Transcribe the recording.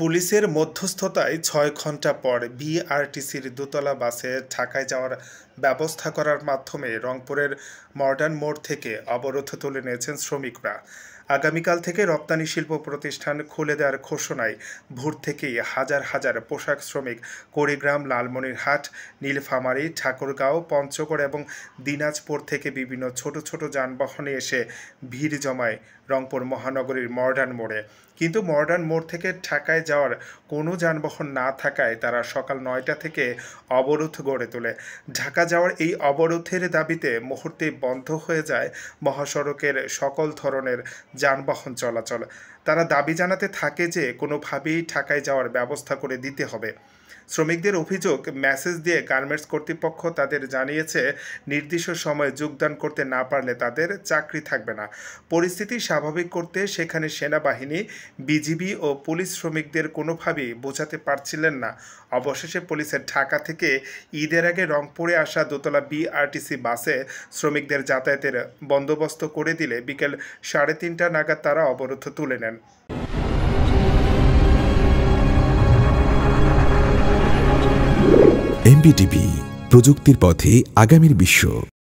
পুলিশের মধ্যস্থতায় ছয় ঘন্টা পর বিআরটিসির দোতলা বাসে ঢাকায় যাওয়ার ব্যবস্থা করার মাধ্যমে রংপুরের মডার্ন মোড় থেকে অবরোধ তুলে নিয়েছেন শ্রমিকরা আগামীকাল থেকে রপ্তানি শিল্প প্রতিষ্ঠান খুলে দেওয়ার ঘোষণায় ভোর থেকেই হাজার হাজার পোশাক শ্রমিক কোড়িগ্রাম লালমনিরহাট নীলফামারী ঠাকুরগাঁও পঞ্চগড় এবং দিনাজপুর থেকে বিভিন্ন ছোট ছোট যানবাহনে এসে ভিড় জমায় রংপুর মহানগরীর মডার্ন মোড়ে কিন্তু মডার্ন মোড় থেকে ঢাকায় যাওয়ার কোনো যানবাহন না থাকায় তারা সকাল নয়টা থেকে অবরোধ গড়ে তোলে ঢাকা যাওয়ার এই অবরোধের দাবিতে মুহূর্তে বন্ধ হয়ে যায় মহাসড়কের সকল ধরনের যানবাহন চলাচল তারা দাবি জানাতে থাকে যে কোনোভাবেই ঢাকায় যাওয়ার ব্যবস্থা করে দিতে হবে শ্রমিকদের অভিযোগ মেসেজ দিয়ে গার্মেন্টস কর্তৃপক্ষ তাদের জানিয়েছে নির্দিষ্ট সময়ে যোগদান করতে না পারলে তাদের চাকরি থাকবে না পরিস্থিতি স্বাভাবিক করতে সেখানে সেনাবাহিনী বিজিবি ও পুলিশ শ্রমিকদের কোনোভাবেই বোঝাতে পারছিলেন না অবশেষে পুলিশের ঢাকা থেকে ঈদের আগে রংপুরে আসা বাসা দোতলা বিআরটিসি বাসে শ্রমিকদের যাতায়াতের বন্দোবস্ত করে দিলে বিকেল সাড়ে তিনটা নাগাদ তারা অবরোধ তুলে নেন এমবিটিভি প্রযুক্তির পথে আগামীর বিশ্ব